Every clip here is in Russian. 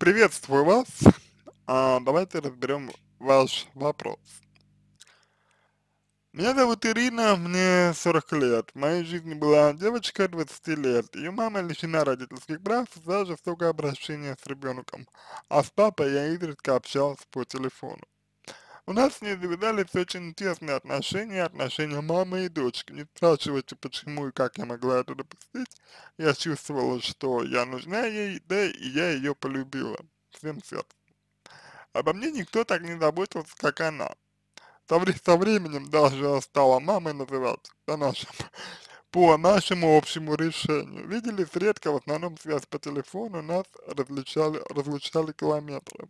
Приветствую вас. А, давайте разберем ваш вопрос. Меня зовут Ирина, мне 40 лет. В моей жизни была девочка 20 лет. Ее мама лишена родительских прав за жестокое обращение с ребенком. А с папой я изредка общался по телефону. У нас с ней завязались очень тесные отношения, отношения мамы и дочки. Не спрашивайте, почему и как я могла это допустить. Я чувствовала, что я нужна ей, да и я ее полюбила. Всем сердцем. Обо мне никто так не заботился, как она. Со, вре со временем даже стала мамой называться, по нашему, по нашему общему решению. Виделись редко, в основном связь по телефону, нас различали, разлучали километры.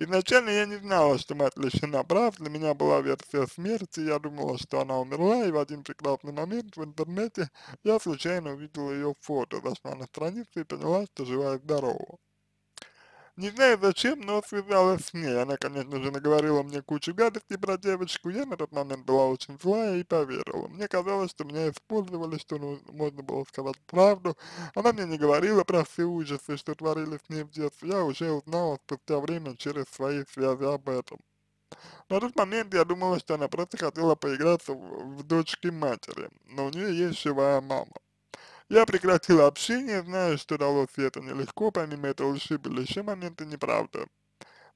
Изначально я не знала, что мать лишена прав, для меня была версия смерти, я думала, что она умерла, и в один прекрасный момент в интернете я случайно увидела ее фото, зашла на страницу и поняла, что жива и здорова. Не знаю зачем, но связалась с ней. Она, конечно же, наговорила мне кучу гадостей про девочку. Я на тот момент была очень злая и поверила. Мне казалось, что меня использовали, что ну, можно было сказать правду. Она мне не говорила про все ужасы, что творили с ней в детстве. Я уже узнала спустя время через свои связи об этом. На тот момент я думала, что она просто хотела поиграться в, в дочке матери, но у нее есть живая мама. Я прекратила общение, знаю, что далось это а нелегко, помимо этого ушибли еще моменты неправда.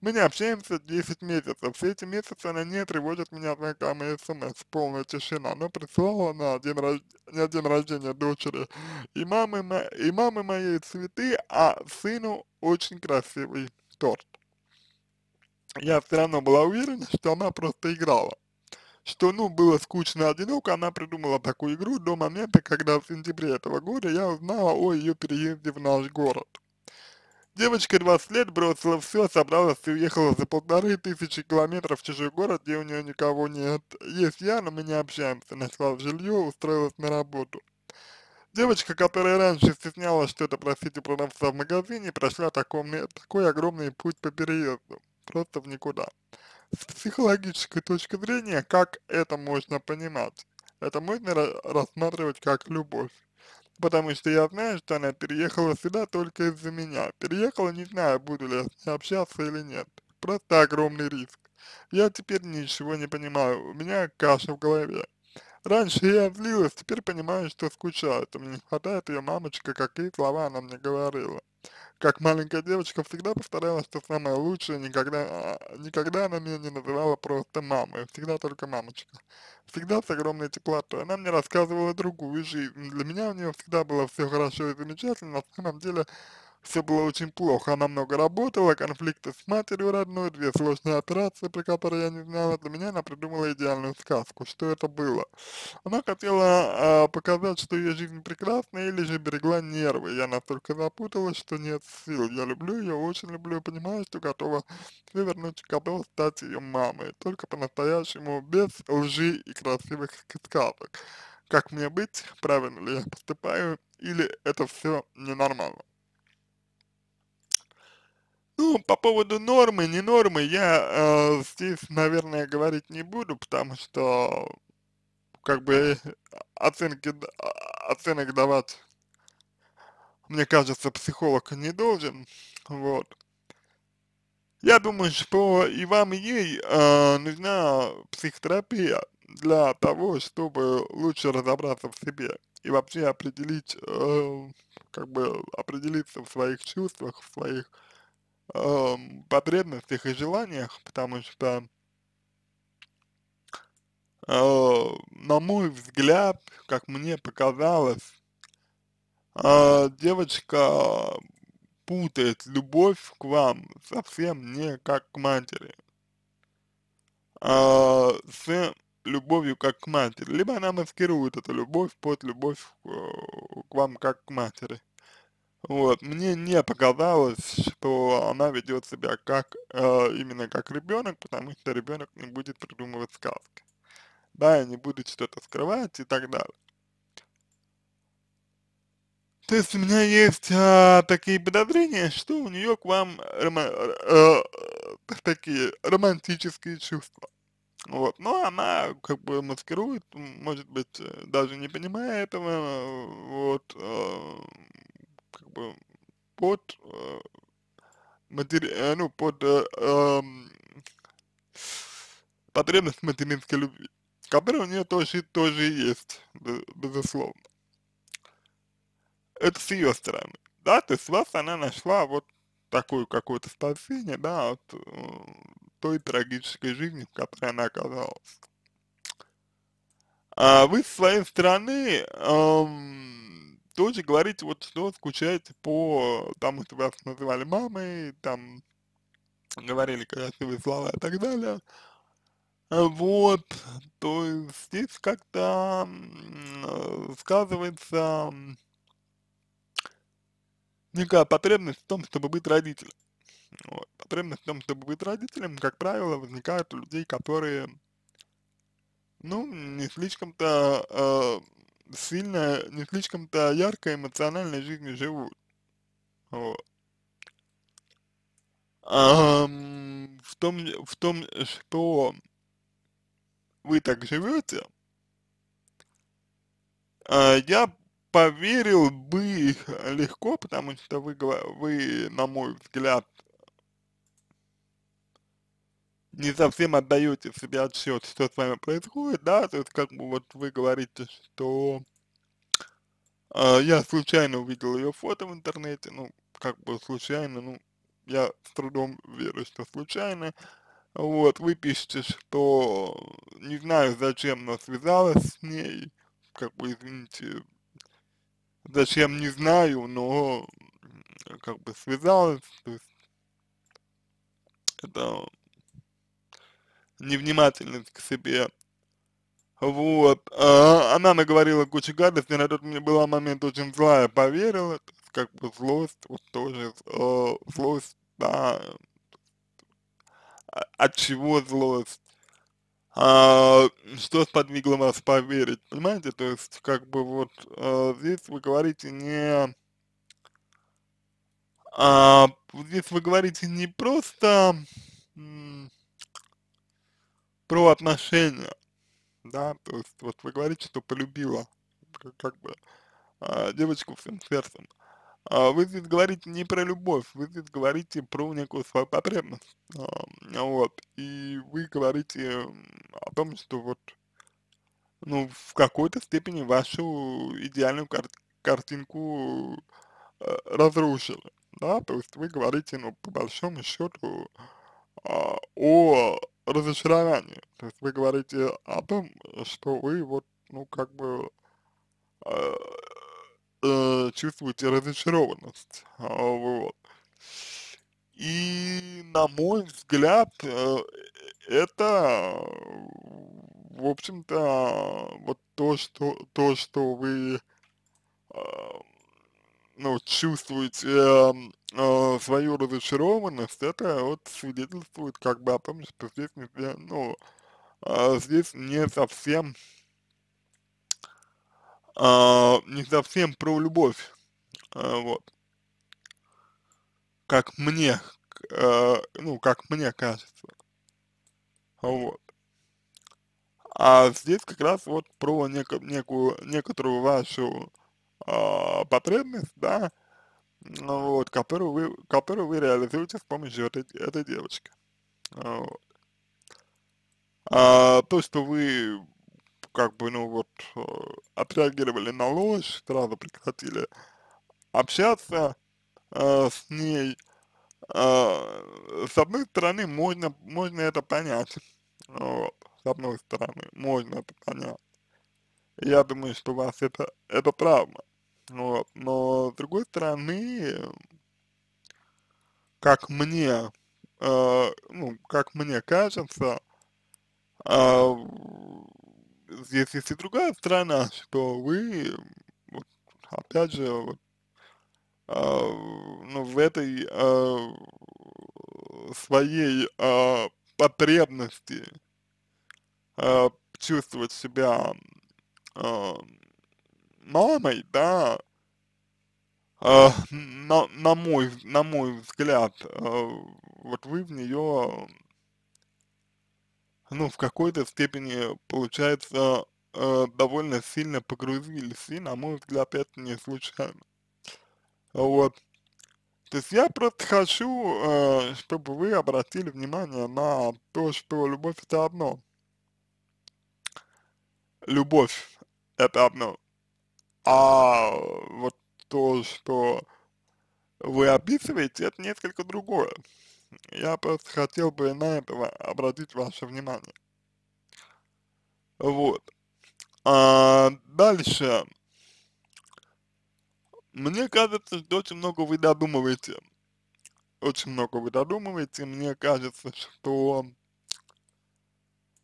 Мы не общаемся 10 месяцев. Все эти месяцы она не тревожит меня знакомые смс. Полная тишина. Но прислала на день, рож... на день рождения дочери и мамы, мо... и мамы моей цветы, а сыну очень красивый торт. Я все равно была уверена, что она просто играла что, ну, было скучно одиноко, она придумала такую игру до момента, когда в сентябре этого года я узнала о ее переезде в наш город. Девочка 20 лет бросила все, собралась и уехала за полторы тысячи километров в чужой город, где у нее никого нет. Есть я, но мы не общаемся. Нашла жилье, устроилась на работу. Девочка, которая раньше стеснялась что-то просить у продавца в магазине, прошла такой, такой огромный путь по переезду. Просто в никуда с психологической точки зрения, как это можно понимать? Это можно рассматривать как любовь. Потому что я знаю, что она переехала сюда только из-за меня. Переехала, не знаю, буду ли я общаться или нет. Просто огромный риск. Я теперь ничего не понимаю, у меня каша в голове. Раньше я злилась, теперь понимаю, что скучаю, мне не хватает ее мамочка, какие слова она мне говорила. Как маленькая девочка всегда повторяла, что самое лучшее, никогда, а, никогда она меня не называла просто мамой, всегда только мамочка. Всегда с огромной теплотой. Она мне рассказывала другую жизнь. Для меня у нее всегда было все хорошо и замечательно. На самом деле все было очень плохо, она много работала, конфликты с матерью родной, две сложные операции, про которые я не знала. Для меня она придумала идеальную сказку. Что это было? Она хотела э, показать, что ее жизнь прекрасна, или же берегла нервы. Я настолько запуталась, что нет сил. Я люблю ее, очень люблю, понимаю, что готова все вернуть Кабел стать ее мамой. Только по-настоящему, без лжи и красивых сказок. Как мне быть? Правильно ли я поступаю? Или это все ненормально? Ну, по поводу нормы, не нормы, я э, здесь, наверное, говорить не буду, потому что, как бы, оценки, а, оценок давать, мне кажется, психолог не должен, вот. Я думаю, что и вам, и ей э, нужна психотерапия для того, чтобы лучше разобраться в себе и вообще определить, э, как бы определиться в своих чувствах, в своих э, эм, потребностях и желаниях, потому что, э, на мой взгляд, как мне показалось, э, девочка путает любовь к вам совсем не как к матери, э, с любовью как к матери, либо она маскирует эту любовь под любовь к, э, к вам как к матери. Вот, мне не показалось, что она ведет себя как, э, именно как ребенок, потому что ребенок не будет придумывать сказки. Да, и не будет что-то скрывать и так далее. То есть у меня есть а, такие подозрения, что у нее к вам рома э, такие романтические чувства. Вот, но она как бы маскирует, может быть, э, даже не понимая этого, э, вот, э, бы под э, матери... Э, ну, под э, э, потребность материнской любви, которая у нее тоже, тоже есть, безусловно. Это с ее стороны, да, то есть вас она нашла вот такое какое-то спасение, да, от э, той трагической жизни, в которой она оказалась. А вы с своей стороны эм, тоже говорить вот что ну, скучает по тому, что вас называли мамой, там говорили красивые слова и так далее. А вот, то есть здесь как-то сказывается некая потребность в том, чтобы быть родителем. Вот. Потребность в том, чтобы быть родителем, как правило, возникает у людей, которые, ну, не слишком-то а, сильно, не слишком-то ярко эмоциональной жизнью живут. Вот. А, в, том, в том, что вы так живете, а, я поверил бы легко, потому что вы, вы, на мой взгляд, не совсем отдаете себе отсчет, что с вами происходит, да, то есть как бы вот вы говорите, что э, я случайно увидел ее фото в интернете, ну, как бы случайно, ну, я с трудом верю, что случайно, вот, вы пишете, что не знаю, зачем, но связалась с ней, как бы, извините, зачем, не знаю, но как бы связалась, то есть это невнимательность к себе. Вот, а, она наговорила кучу гадостей, на тот мне была момент очень злая, поверила, как бы злость, вот тоже, э, злость, да, а, от чего злость, а, что сподвигло вас поверить, понимаете, то есть, как бы вот э, здесь вы говорите не, а, здесь вы говорите не просто, про отношения, да, то есть вот вы говорите, что полюбила, как, как бы, а, девочку всем сердцем, а, вы здесь говорите не про любовь, вы здесь говорите про некую свою потребность, а, вот, и вы говорите о том, что вот, ну, в какой-то степени вашу идеальную кар картинку э, разрушили, да, то есть вы говорите, ну, по большому счету, э, о разочарование. То есть вы говорите о том, что вы вот, ну, как бы э, э, чувствуете разочарованность. А, вот. И, на мой взгляд, э, это, в общем-то, вот то, что, то, что вы, э, ну, чувствуете эм, э, свою разочарованность, это вот свидетельствует как бы о том, что здесь ну, э, здесь не совсем, э, не совсем про любовь, э, вот, как мне, э, ну, как мне кажется, вот. А здесь как раз вот про неко, некую, некоторую вашу э, потребность, да, ну вот, которую вы, которую вы реализуете с помощью этой, этой девочки. Вот. А то, что вы как бы, ну вот, отреагировали на ложь, сразу прекратили общаться э, с ней, э, с одной стороны, можно, можно это понять, вот, с одной стороны, можно это понять. Я думаю, что у вас это, это травма. Вот. Но с другой стороны, как мне, э, ну, как мне кажется, э, здесь есть и другая сторона, что вы, вот, опять же, вот, э, ну, в этой э, своей э, потребности э, чувствовать себя э, мамой, да, э, на, на, мой, на мой взгляд, э, вот вы в нее, ну, в какой-то степени, получается, э, довольно сильно погрузились, и, на мой взгляд, это не случайно. Вот. То есть я просто хочу, э, чтобы вы обратили внимание на то, что любовь это одно. Любовь это одно. А вот то, что вы описываете, это несколько другое. Я просто хотел бы на этого обратить ваше внимание. Вот. А дальше. Мне кажется, что очень много вы додумываете. Очень много вы додумываете. Мне кажется, что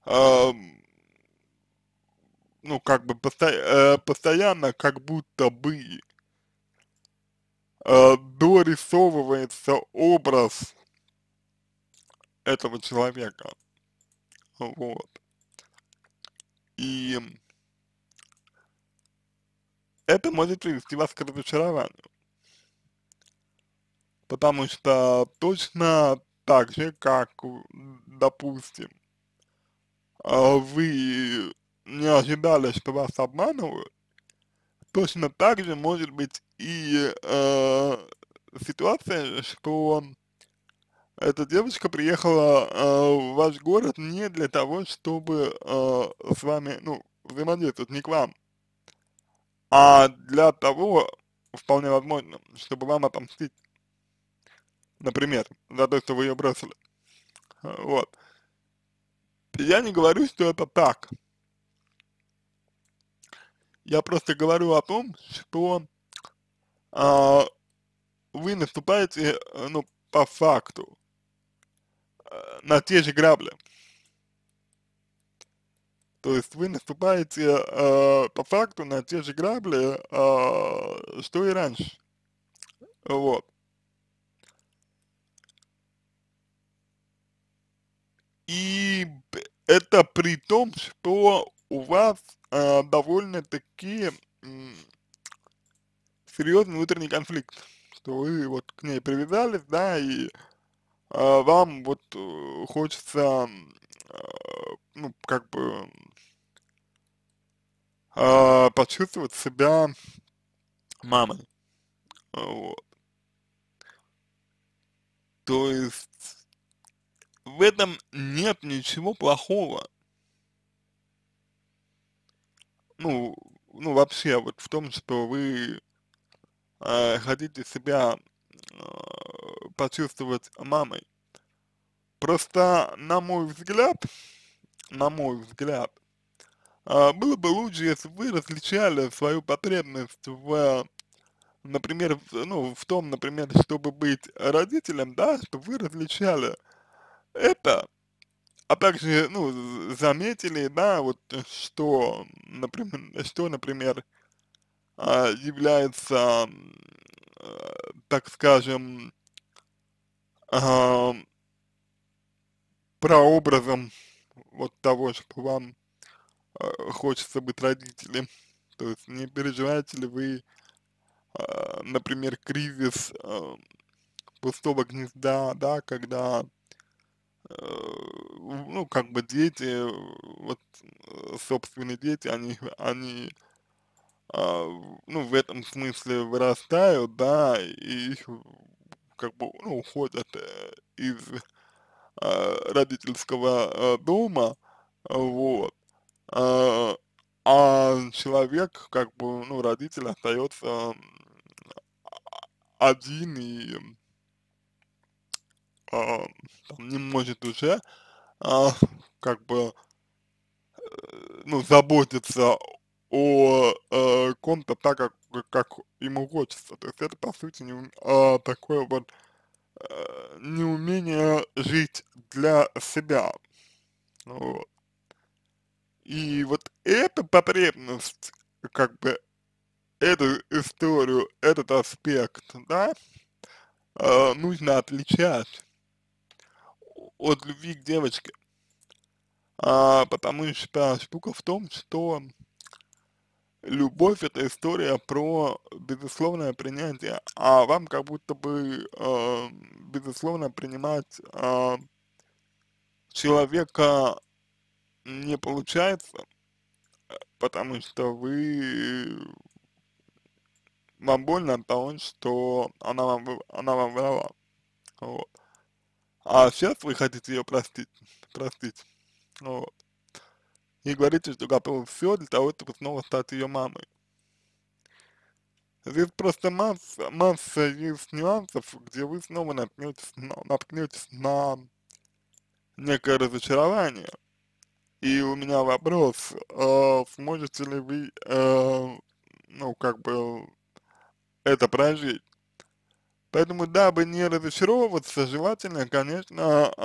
эм, ну, как бы э, постоянно как будто бы э, дорисовывается образ этого человека. Вот. И это может привести вас к разочарованию. Потому что точно так же, как, допустим, э, вы не ожидали, что вас обманывают, точно так же может быть и э, ситуация, что эта девочка приехала э, в ваш город не для того, чтобы э, с вами, ну, взаимодействовать, не к вам, а для того, вполне возможно, чтобы вам отомстить, например, за то, что вы ее бросили. Вот. Я не говорю, что это так. Я просто говорю о том, что а, вы наступаете, э, ну, по факту, э, на те же грабли. То есть вы наступаете э, по факту на те же грабли, э, что и раньше. Вот. И это при том, что у вас э, довольно-таки серьезный внутренний конфликт, что вы вот к ней привязались, да, и э, вам вот э, хочется, э, ну, как бы э, почувствовать себя мамой, вот. То есть в этом нет ничего плохого, ну, ну вообще вот в том, что вы э, хотите себя э, почувствовать мамой. Просто, на мой взгляд, на мой взгляд, э, было бы лучше, если бы вы различали свою потребность в, например, в, ну, в том, например, чтобы быть родителем, да, чтобы вы различали это а также, ну, заметили, да, вот что, например, что, например, а, является, э, так скажем, а, прообразом вот того, что вам э, хочется быть родителем. То есть не переживаете ли вы, а, например, кризис э, пустого гнезда, да, когда Э, ну, как бы дети, вот э, собственные дети, они, они а, ну, в этом смысле вырастают, да, и их как бы, ну, уходят э, из а, родительского дома, вот, а, а человек, как бы, ну, родитель остается один и э, не может уже э, как бы э, ну, заботиться о э, ком-то так, как, как ему хочется. То есть это, по сути, не, э, такое вот э, неумение жить для себя. Вот. И вот эта потребность, как бы, эту историю, этот аспект, да, э, нужно отличать от любви к девочке. А, потому что штука в том, что любовь это история про безусловное принятие, а вам как будто бы э, безусловно принимать э, человека не получается, потому что вы вам больно от того, что она вам она вам врала. Вот. А сейчас вы хотите ее простить, простить. Ну вот. И говорите, что готовы все для того, чтобы снова стать ее мамой. Здесь просто масса, масса есть нюансов, где вы снова наткнетесь на, на некое разочарование. И у меня вопрос, э, сможете ли вы, э, ну, как бы, это прожить? Поэтому, дабы не разочаровываться, желательно, конечно, э,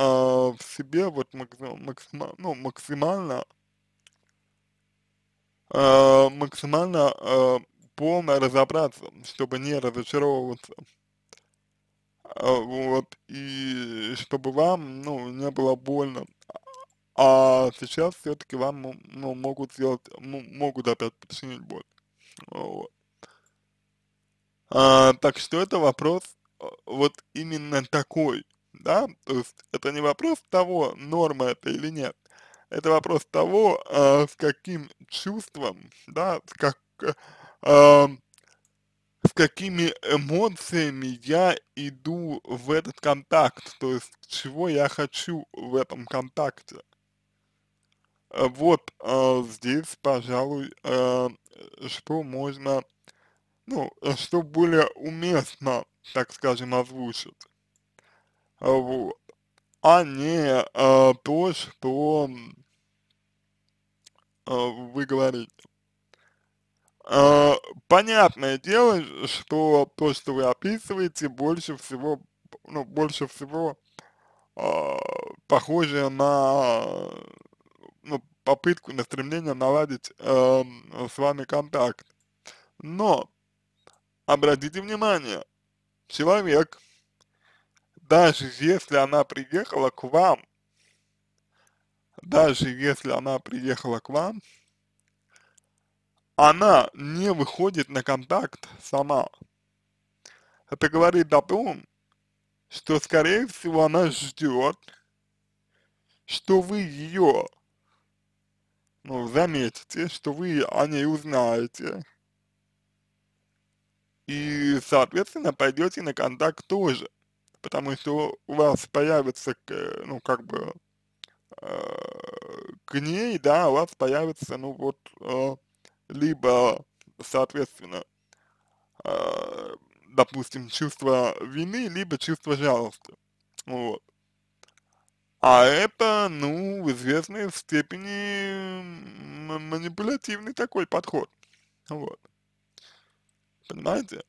в себе вот максимально, ну, максимально, э, максимально э, полно разобраться, чтобы не разочаровываться. Э, вот, и чтобы вам, ну, не было больно. А сейчас все-таки вам, ну, могут сделать, могут опять причинить боль. Вот. А, так что это вопрос а, вот именно такой, да, то есть это не вопрос того, норма это или нет, это вопрос того, а, с каким чувством, да, с, как, а, с какими эмоциями я иду в этот контакт, то есть чего я хочу в этом контакте. Вот а, здесь, пожалуй, а, что можно ну, э, что более уместно, так скажем, озвучить, а Вот. А не а, то, что а, вы говорите. А, понятное дело, что то, что вы описываете, больше всего, ну, больше всего а, похоже на ну, попытку, на стремление наладить э, с вами контакт. Но обратите внимание, человек, даже если она приехала к вам, даже если она приехала к вам, она не выходит на контакт сама. Это говорит о том, что, скорее всего, она ждет, что вы ее, ну, заметите, что вы о ней узнаете, и, соответственно, пойдете на контакт тоже, потому что у вас появится, ну, как бы, э, к ней, да, у вас появится, ну, вот, э, либо, соответственно, э, допустим, чувство вины, либо чувство жалости, вот. А это, ну, в известной степени манипулятивный такой подход, вот. Понимаете?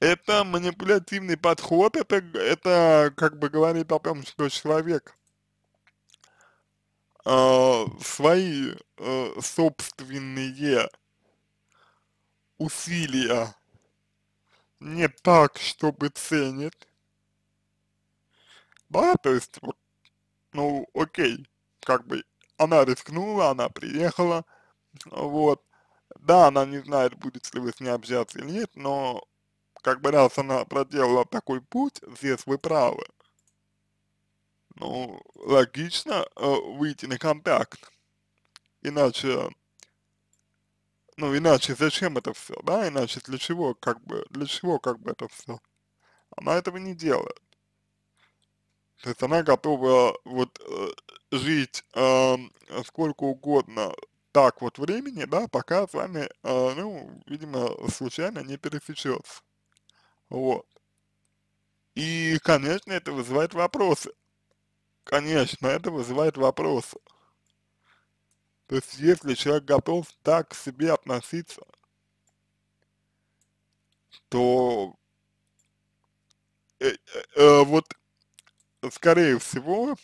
Это манипулятивный подход, это, это как бы говорит о том, что человек э, свои э, собственные усилия не так, чтобы ценит, да, то есть, ну, окей, как бы она рискнула, она приехала, вот, да, она не знает, будет ли вы с ней общаться или нет, но как бы раз она проделала такой путь, здесь вы правы. Ну, логично э, выйти на контакт. Иначе, ну, иначе зачем это все, да? Иначе для чего, как бы, для чего, как бы это все? Она этого не делает. То есть она готова вот э, жить э, сколько угодно так вот времени, да, пока с вами, э, ну, видимо, случайно не пересечется. Вот. И, конечно, это вызывает вопросы. Конечно, это вызывает вопросы. То есть, если человек готов так к себе относиться, то э, э, э вот, скорее всего,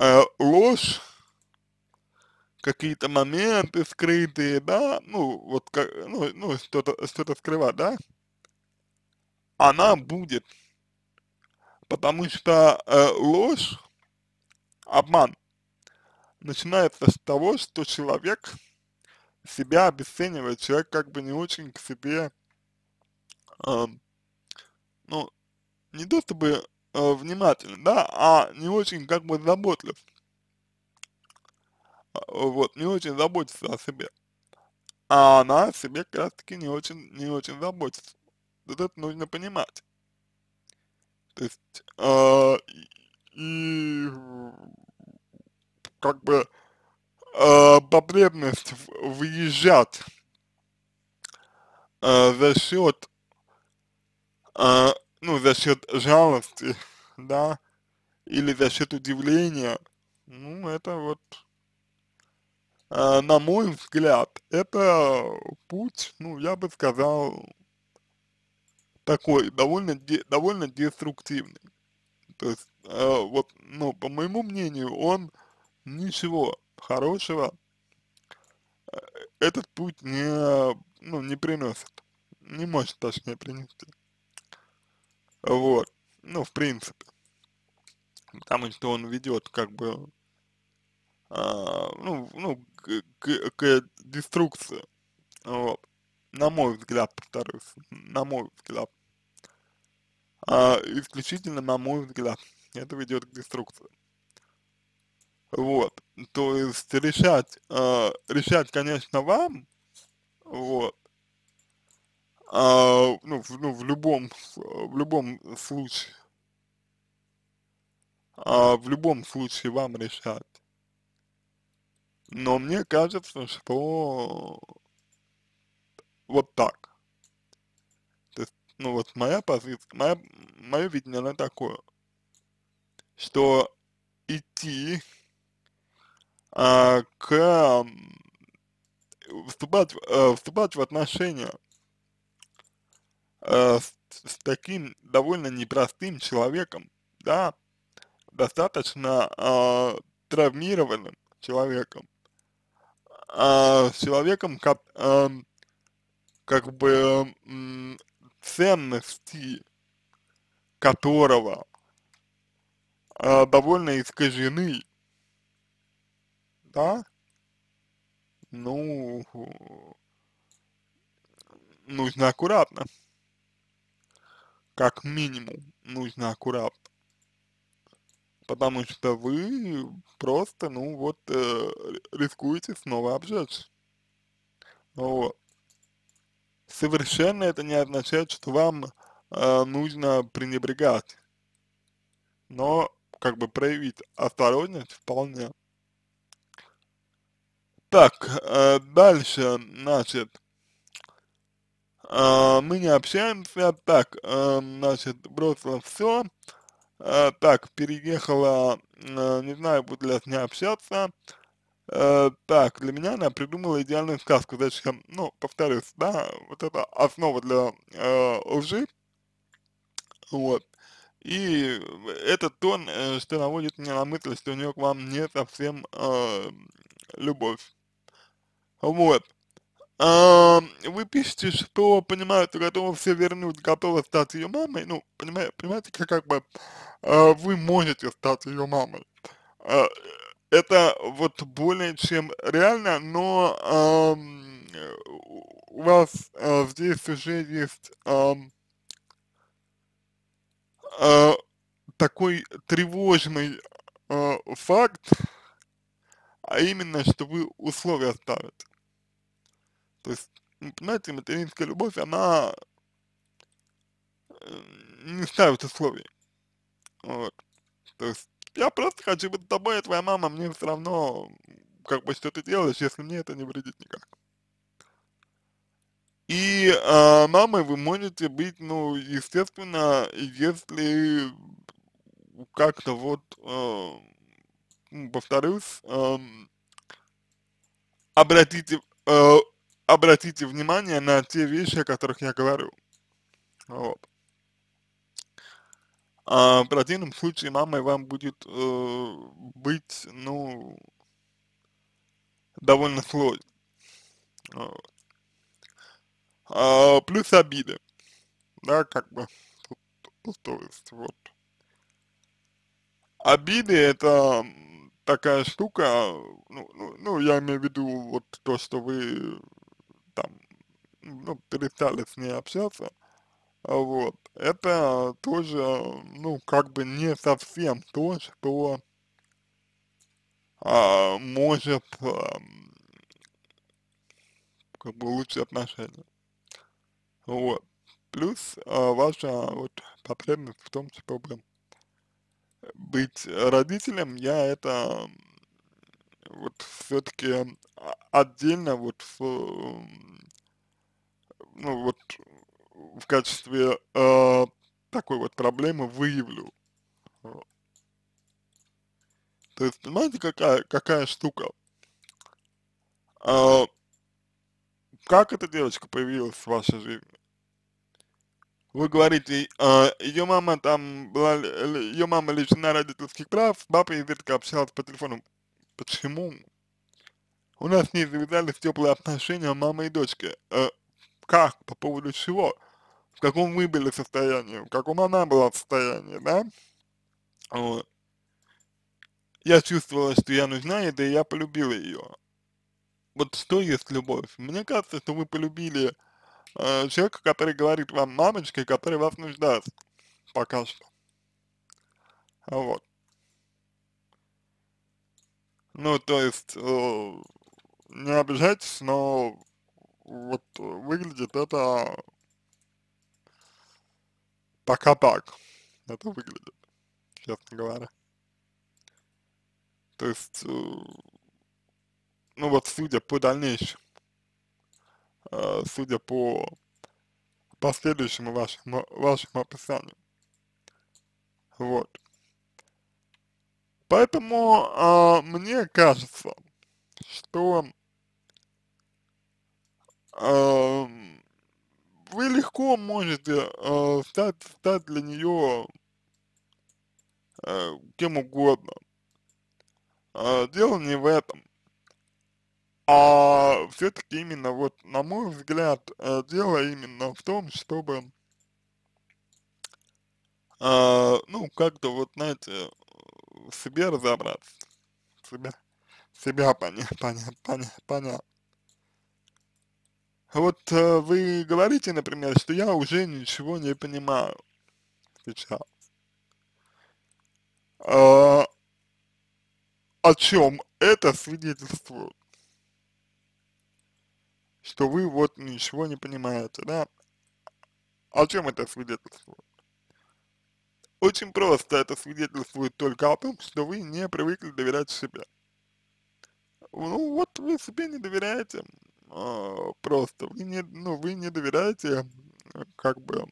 э, ложь какие-то моменты скрытые, да, ну, вот, как, ну, ну что-то, что-то скрывать, да, она будет, потому что э, ложь, обман начинается с того, что человек себя обесценивает, человек как бы не очень к себе, э, ну, не то чтобы э, внимателен, да, а не очень как бы заботлив. А, вот, не очень заботится о себе. А она о себе как раз таки не очень, не очень заботится. Вот это нужно понимать. То есть, э, и как бы э, потребность выезжать э, за счет, э, ну, за счет жалости, да, или за счет удивления, ну, это вот Э, на мой взгляд, это путь, ну, я бы сказал, такой, довольно, довольно деструктивный. То есть, э, вот, ну, по моему мнению, он ничего хорошего э, этот путь не, ну, не приносит. Не может, точнее, принести. Вот. Ну, в принципе. Потому что он ведет, как бы, а, ну, ну, к, к, к деструкции. Вот. На мой взгляд, повторюсь, на мой взгляд. А, исключительно на мой взгляд. Это ведет к деструкции. Вот. То есть решать, э, решать, конечно, вам, вот, а, ну, в, ну, в любом, в любом случае, а, в любом случае вам решать, но мне кажется, что вот так. То есть, ну вот моя позиция, моя, мое видение, оно такое, что идти а, к вступать, а, вступать в отношения а, с, с таким довольно непростым человеком, да, достаточно а, травмированным человеком, а с человеком, как, э, как бы э, ценности которого э, довольно искажены, да? Ну, нужно аккуратно. Как минимум, нужно аккуратно потому что вы просто, ну вот, э, рискуете снова обжечь. Вот. Совершенно это не означает, что вам э, нужно пренебрегать, но как бы проявить осторожность вполне. Так, э, дальше, значит, э, мы не общаемся, так, э, значит, бросила все, Э, так, переехала, э, не знаю, буду ли я с ней общаться, э, так, для меня она придумала идеальную сказку, зачем, ну, повторюсь, да, вот это основа для э, лжи, вот, и этот тон, что наводит меня на мысль, что у нее к вам не совсем э, любовь, вот, а, пишете, что, понимаете, готовы все вернуть, готовы стать ее мамой, ну, понимаете, понимаете как, как бы а, вы можете стать ее мамой. А, это вот более чем реально, но а, у вас а, здесь уже есть а, а, такой тревожный а, факт, а именно, что вы условия ставите. То есть, ну, понимаете, материнская любовь, она э, не ставит условий. Вот. То есть, я просто хочу быть с тобой, а твоя мама, мне все равно, как бы, что ты делаешь, если мне это не вредит никак. И э, мамой вы можете быть, ну, естественно, если как-то вот, э, повторюсь, э, обратите э, обратите внимание на те вещи, о которых я говорю. Вот. А в противном случае мамой вам будет э, быть, ну, довольно сложно. А, плюс обиды, да, как бы, то есть, вот. Обиды это такая штука, ну, ну, ну, я имею в виду вот то, что вы ну, перестали с ней общаться, а вот, это тоже, ну, как бы не совсем то, что а, может а, как бы улучшить отношения. Вот. Плюс а, ваша вот потребность в том, чтобы быть родителем, я это вот все-таки отдельно вот в, эм, ну, вот в качестве э, такой вот проблемы выявлю. Э. То есть, понимаете, какая, какая штука? Э, как эта девочка появилась в вашей жизни? Вы говорите, э, ее мама там была, ее мама лишена родительских прав, папа и детка общалась по телефону. Почему? У нас не завязались теплые отношения мамы и дочки. Э, как, по поводу чего, в каком вы были состоянии, в каком она была в состоянии, да, вот. Я чувствовала, что я нужна, это и я полюбила ее. Вот что есть любовь? Мне кажется, что вы полюбили э, человека, который говорит вам мамочка, который вас нуждает. пока что. Вот. Ну, то есть, э, не обижайтесь, но вот э, выглядит это пока так. Это выглядит, честно говоря. То есть, э, ну вот судя по дальнейшему, э, судя по последующему вашему, вашему описанию. Вот. Поэтому э, мне кажется, что Эм, вы легко можете э, стать, стать для нее э, кем угодно. Э, дело не в этом. А все-таки именно вот, на мой взгляд, э, дело именно в том, чтобы, э, ну, как-то вот, знаете, в себе разобраться, себя, себя понять, понять, понять, понять. Вот э, вы говорите, например, что я уже ничего не понимаю сейчас. Э, а, о чем это свидетельствует? Что вы вот ничего не понимаете, да? О чем это свидетельствует? Очень просто это свидетельствует только о том, что вы не привыкли доверять себе. Ну вот вы себе не доверяете, а, просто. Вы не, ну, вы не доверяете, как бы,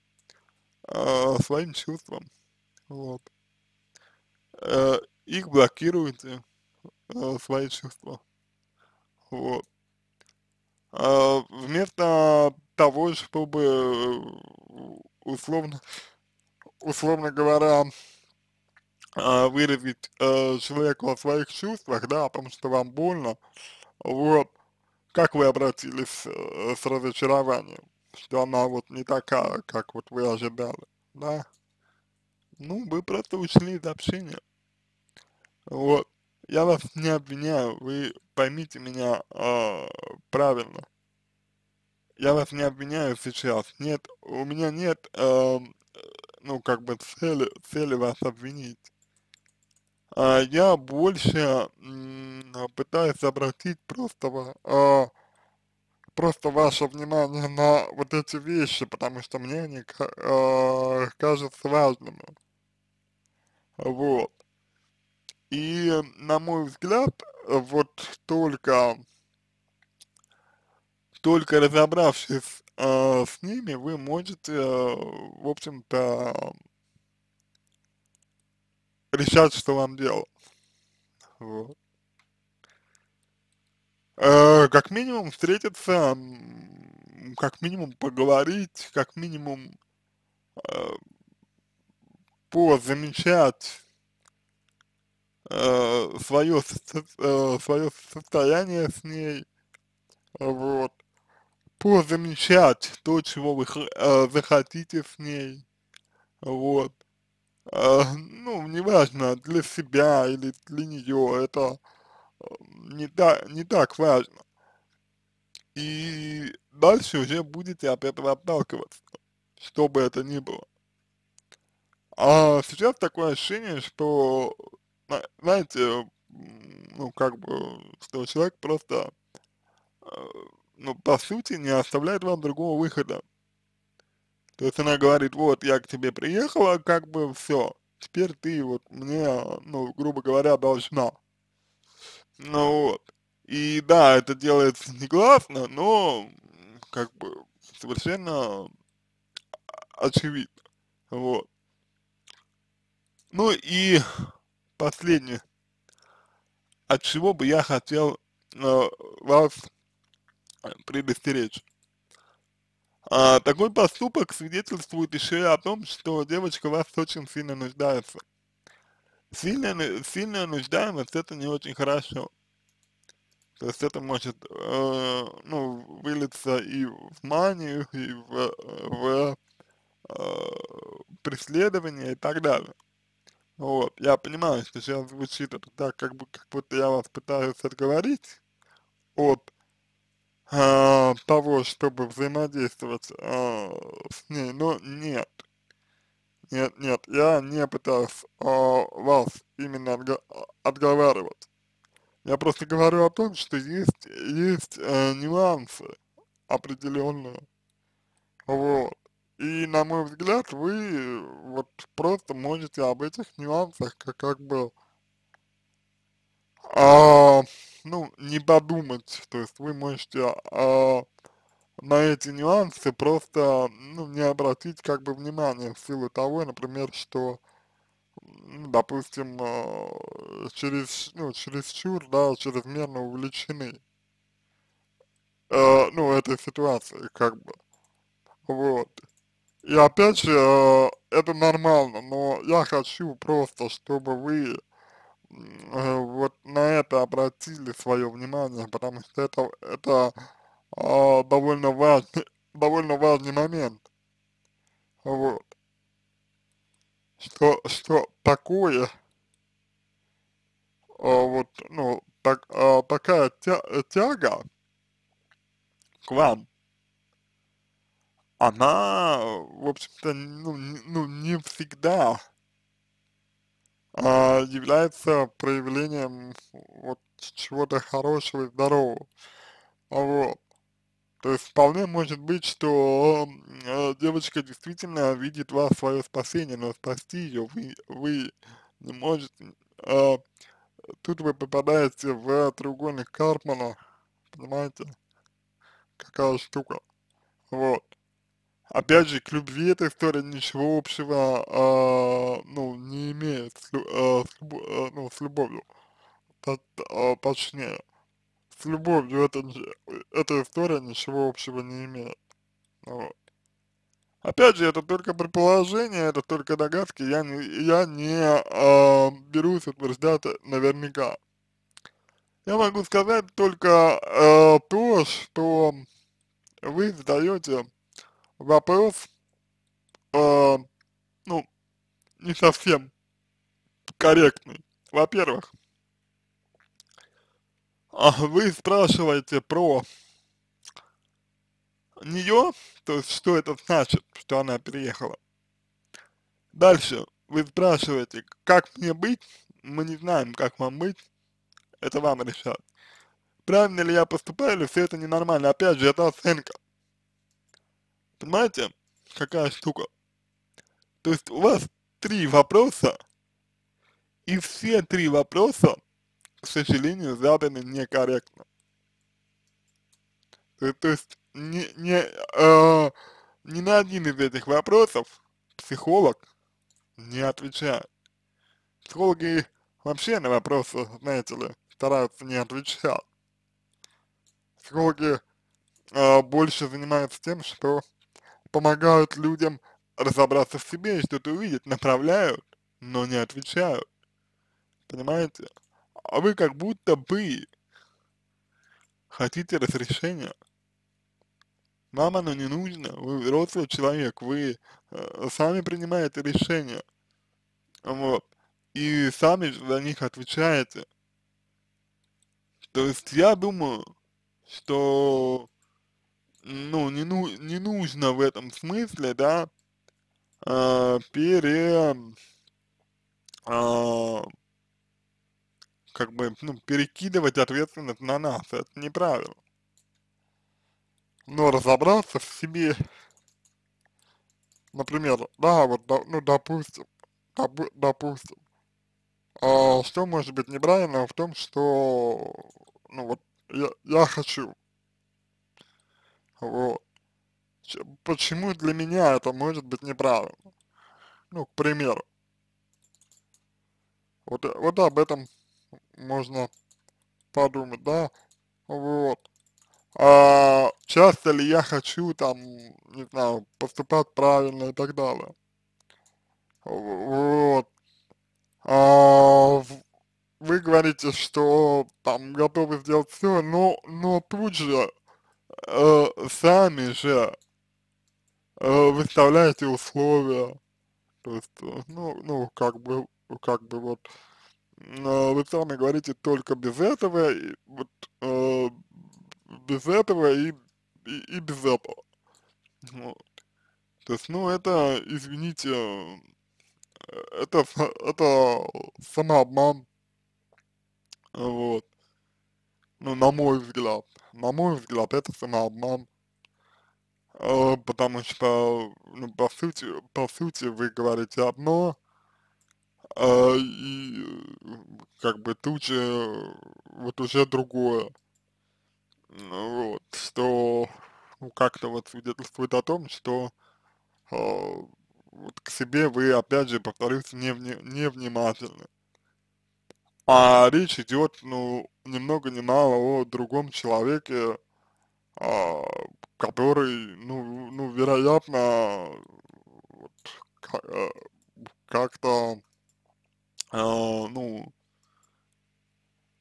а, своим чувствам, вот. Э, их блокируете, а, свои чувства, вот. вместо того, чтобы, э, условно, условно говоря, выразить э, человеку о своих чувствах, да, о том, что вам больно, вот, как вы обратились э, с разочарованием, что она вот не такая, как вот вы ожидали, да? Ну, вы просто ушли из общения. Вот. Я вас не обвиняю, вы поймите меня э, правильно. Я вас не обвиняю сейчас. Нет, у меня нет, эм, э, ну, как бы цели, цели вас обвинить. А, я больше пытаюсь обратить просто, а, просто ваше внимание на вот эти вещи, потому что мне они а, кажутся важными. Вот. И, на мой взгляд, вот только, только разобравшись э, с ними, вы можете, э, в общем-то, решать, что вам делать. Вот. Э, как минимум встретиться, как минимум поговорить, как минимум э, позамечать э, свое, э, свое состояние с ней, вот, позамечать то, чего вы э, захотите с ней, вот, э, ну, неважно, для себя или для нее, это э, не, та, не так важно. И дальше уже будете от этого отталкиваться, что бы это ни было. А сейчас такое ощущение, что, знаете, ну, как бы, что человек просто, э, ну, по сути, не оставляет вам другого выхода. То есть она говорит, вот, я к тебе приехала, как бы все, теперь ты вот мне, ну, грубо говоря, должна. Ну вот. И да, это делается негласно, но как бы совершенно очевидно. Вот. Ну и последнее, от чего бы я хотел э, вас предостеречь. А, такой поступок свидетельствует еще о том, что девочка вас очень сильно нуждается. Сильная, ну-, сильная нуждаемость – это не очень хорошо. То есть это может, э, ну, вылиться и в манию, и в, э, в э, преследование и так далее. Вот, я понимаю, что сейчас звучит это так, как, бы, как будто я вас пытаюсь отговорить от э, того, чтобы взаимодействовать э, с ней, но ну, нет. Нет, нет, я не пытаюсь э, вас именно отго отговаривать. Я просто говорю о том, что есть, есть э, нюансы определенные. Вот. И, на мой взгляд, вы вот просто можете об этих нюансах как, как бы а, ну, не подумать, то есть вы можете э, на эти нюансы просто, ну, не обратить как бы внимание в силу того, например, что, ну, допустим, э, через, ну, чересчур, да, чрезмерно увлечены, э, ну, этой ситуации, как бы, вот. И опять же, э, это нормально, но я хочу просто, чтобы вы Э, вот на это обратили свое внимание, потому что это, это э, довольно важный, довольно важный момент. Вот. Что, что такое, э, вот, ну, так, э, такая тя, тяга к вам, она, в общем-то, ну, ну, не всегда а, является проявлением вот чего-то хорошего и здорового. А вот. То есть вполне может быть, что э, девочка действительно видит в вас свое спасение, но спасти ее вы, вы не можете. Э, а, тут вы попадаете в треугольник Кармана, понимаете, какая штука. Вот опять же, к любви эта история ничего общего, а, ну, не имеет с, а, с, а, ну, с любовью, так, а, точнее. С любовью это, эта история ничего общего не имеет. Ну вот. Опять же, это только предположение, это только догадки, я не, я не э, берусь утверждать наверняка. Я могу сказать только э, то, что вы задаете вопрос, э, ну, не совсем корректный. Во-первых, а вы спрашиваете про нее, то есть что это значит, что она переехала. Дальше вы спрашиваете, как мне быть, мы не знаем, как вам быть, это вам решать. Правильно ли я поступаю или все это ненормально? Опять же, это оценка. Понимаете, какая штука? То есть у вас три вопроса, и все три вопроса, к сожалению, заданы некорректно. То, э, то есть не, не, э, ни на один из этих вопросов психолог не отвечает. Психологи вообще на вопросы, знаете ли, стараются не отвечать. Психологи э, больше занимаются тем, что помогают людям разобраться в себе и что-то увидеть, направляют, но не отвечают. Понимаете? А вы как будто бы хотите разрешения. Вам оно не нужно, вы взрослый человек, вы э, сами принимаете решения, вот, и сами за них отвечаете. То есть я думаю, что ну, не, ну, не нужно в этом смысле, да, э, пере, э, как бы, ну, перекидывать ответственность на нас, это неправильно. Но разобраться в себе, например, да, вот, ну, допустим, допустим, э, что может быть неправильно в том, что, ну, вот, я, я хочу вот. Почему для меня это может быть неправильно? Ну, к примеру. Вот, э, вот об этом можно подумать, да? Вот. А часто ли я хочу там, не знаю, поступать правильно и так далее? Вот. А, вы говорите, что там готовы сделать все, но, но тут же э, сами же э, выставляете условия, то есть, э, ну, ну, как бы, как бы вот, э, вы сами говорите только без этого, и, вот, э, без этого и, и, и без этого. Вот. То есть, ну, это, извините, э, это, это самообман, вот, ну, на мой взгляд на мой взгляд, это самообман. Э, потому что, ну, по сути, по сути, вы говорите одно, э, и как бы тут же, вот уже другое. Ну, вот, что, ну, как-то вот свидетельствует о том, что э, вот к себе вы, опять же, повторюсь, не, не, невнимательны. А речь идет, ну, ни много ни мало о другом человеке, а, который, ну, ну, вероятно, вот, э, как-то, э, ну,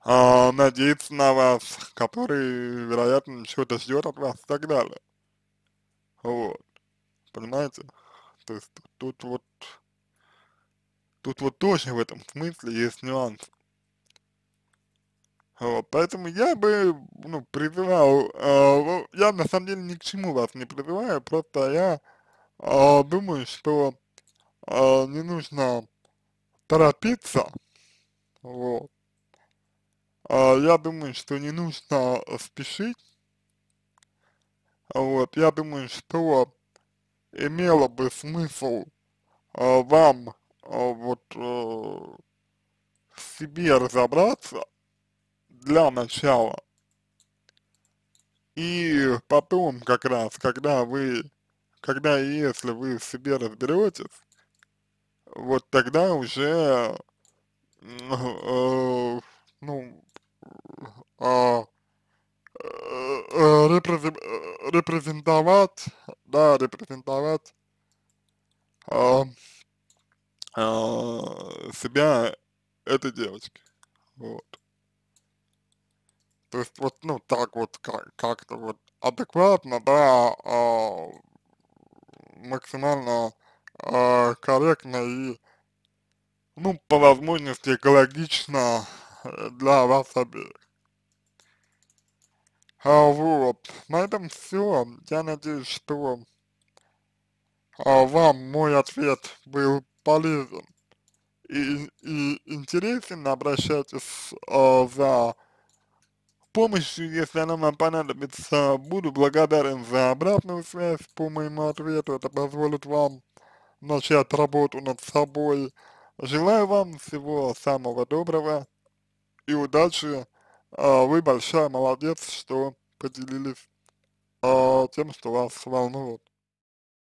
э, надеется на вас, который, вероятно, чего-то ждет от вас и так далее. Вот. Понимаете? То есть тут вот, тут вот тоже в этом смысле есть нюанс. Вот, поэтому я бы, ну, призывал, э, я на самом деле ни к чему вас не призываю, просто я э, думаю, что э, не нужно торопиться, вот. Э, я думаю, что не нужно спешить, вот, я думаю, что имело бы смысл э, вам э, вот э, себе разобраться, для начала. И потом как раз, когда вы, когда и если вы в себе разберетесь, вот тогда уже, ну, э, ну, а, э, репрезентовать, да, репрезентовать э, э, себя этой девочки, вот. То есть вот, ну, так вот как-то вот адекватно, да, а, максимально а, корректно и, ну, по возможности экологично э, для вас обеих. А, вот, на этом все. Я надеюсь, что а, вам мой ответ был полезен и, и интересен. Обращайтесь а, за помощью, если она вам понадобится. Буду благодарен за обратную связь по моему ответу. Это позволит вам начать работу над собой. Желаю вам всего самого доброго и удачи. А вы большой молодец, что поделились а, тем, что вас волнует.